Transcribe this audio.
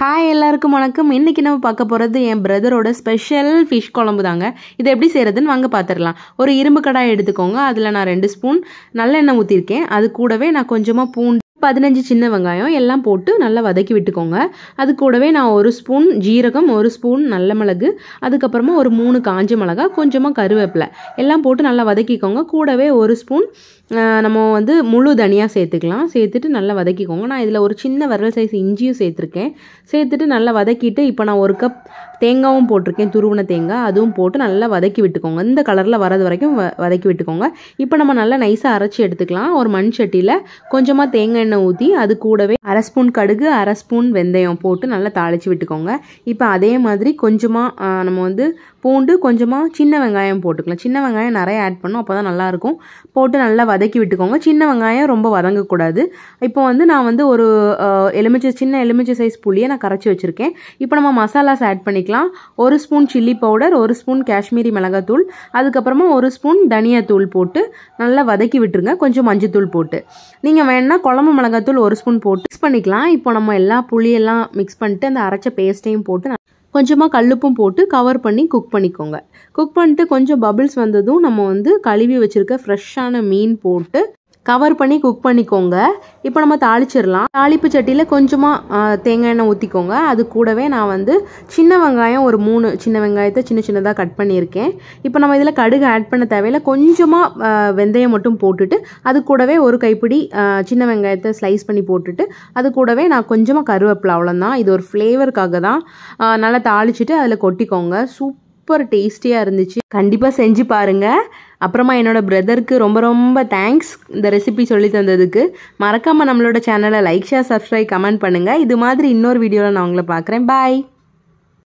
hi எல்லாருக்கும் வணக்கம் இன்றைக்கி நம்ம பார்க்க போகிறது என் பிரதரோட ஸ்பெஷல் ஃபிஷ் குழம்பு தாங்க இதை எப்படி செய்கிறதுன்னு வாங்க பார்த்துடலாம் ஒரு இரும்பு கடாய் எடுத்துக்கோங்க அதில் நான் ரெண்டு ஸ்பூன் நல்லெண்ணெய் ஊற்றிருக்கேன் அது கூடவே நான் கொஞ்சமாக பூண்டு பதினஞ்சு சின்ன வெங்காயம் எல்லாம் போட்டு நல்லா வதக்கி விட்டுக்கோங்க அது கூடவே நான் ஒரு ஸ்பூன் ஜீரகம் ஒரு ஸ்பூன் நல்ல மிளகு அதுக்கப்புறமா ஒரு மூணு காஞ்ச மிளகா கொஞ்சமாக கருவேப்பிலை எல்லாம் போட்டு நல்லா வதக்கிக்கோங்க கூடவே ஒரு ஸ்பூன் நம்ம வந்து முழு தனியாக சேர்த்துக்கலாம் சேர்த்துட்டு நல்லா வதக்கிக்கோங்க நான் இதில் ஒரு சின்ன விரல் சைஸ் இஞ்சியும் சேர்த்துருக்கேன் சேர்த்துட்டு நல்லா வதக்கிட்டு இப்போ நான் ஒரு கப் தேங்காயும் போட்டிருக்கேன் துருவன தேங்காய் அதுவும் போட்டு நல்லா வதக்கி விட்டுக்கோங்க இந்த கலரில் வரது வரைக்கும் வ வதக்கி விட்டுக்கோங்க இப்போ நம்ம நல்லா நைஸாக அரைச்சி எடுத்துக்கலாம் ஒரு மண் சட்டியில் கொஞ்சமாக தேங்காய் எண்ணெய் ஊற்றி அது கூடவே அரை ஸ்பூன் கடுகு அரை ஸ்பூன் வெந்தயம் போட்டு நல்லா தாளித்து விட்டுக்கோங்க இப்போ அதே மாதிரி கொஞ்சமாக நம்ம வந்து பூண்டு கொஞ்சமாக சின்ன வெங்காயம் போட்டுக்கலாம் சின்ன வெங்காயம் நிறைய ஆட் பண்ணும் அப்போ தான் நல்லாயிருக்கும் போட்டு நல்லா வதக்கி விட்டுக்கோங்க சின்ன வெங்காயம் ரொம்ப வதங்கக்கூடாது இப்போ வந்து நான் வந்து ஒரு எலுமிச்சை சின்ன எலுமிச்சை சைஸ் புளியை நான் கரைச்சி வச்சுருக்கேன் இப்போ நம்ம மசாலாஸ் ஆட் பண்ணிக்கலாம் ஒரு ஸ்பூன் சில்லி பவுடர் ஒரு ஸ்பூன் காஷ்மீரி மிளகாத்தூள் அதுக்கப்புறமா ஒரு ஸ்பூன் தனியாத்தூள் போட்டு நல்லா வதக்கி விட்டுருங்க கொஞ்சம் மஞ்சத்தூள் போட்டு நீங்கள் வேணால் குழம்பு மிளகாத்தூள் ஒரு ஸ்பூன் போட்டு மிக்ஸ் பண்ணிக்கலாம் இப்போ நம்ம எல்லா புளியெல்லாம் மிக்ஸ் பண்ணிட்டு அந்த அரைச்ச பேஸ்ட்டையும் போட்டு கொஞ்சமாக கல்லுப்பும் போட்டு கவர் பண்ணி குக் பண்ணிக்கோங்க குக் பண்ணிட்டு கொஞ்சம் பபிள்ஸ் வந்ததும் நம்ம வந்து கழுவி வச்சுருக்க ஃப்ரெஷ்ஷான மீன் போட்டு கவர் பண்ணி குக் பண்ணிக்கோங்க இப்போ நம்ம தாளிச்சிடலாம் தாளிப்பு சட்டியில் கொஞ்சமாக தேங்காய் எண்ணெய் ஊற்றிக்கோங்க அது கூடவே நான் வந்து சின்ன வெங்காயம் ஒரு மூணு சின்ன வெங்காயத்தை சின்ன சின்னதாக கட் பண்ணியிருக்கேன் இப்போ நம்ம இதில் கடுகு ஆட் பண்ண தேவையில்ல கொஞ்சமாக வெந்தயம் மட்டும் போட்டுட்டு அது கூடவே ஒரு கைப்பிடி சின்ன வெங்காயத்தை ஸ்லைஸ் பண்ணி போட்டுட்டு அது கூடவே நான் கொஞ்சமாக கருவேப்பில் அவ்வளோதான் இது ஒரு ஃப்ளேவருக்காக தான் நல்லா தாளிச்சிட்டு அதில் கொட்டிக்கோங்க சூப் சூப்பர் டேஸ்டியாக இருந்துச்சு கண்டிப்பாக செஞ்சு பாருங்கள் அப்புறமா என்னோடய பிரதருக்கு ரொம்ப ரொம்ப தேங்க்ஸ் இந்த ரெசிபி சொல்லி தந்ததுக்கு மறக்காமல் நம்மளோட சேனலை லைக் ஷேர் சப்ஸ்கிரைப் கமெண்ட் பண்ணுங்கள் இது மாதிரி இன்னொரு வீடியோவில் நான் உங்களை பார்க்குறேன் பாய்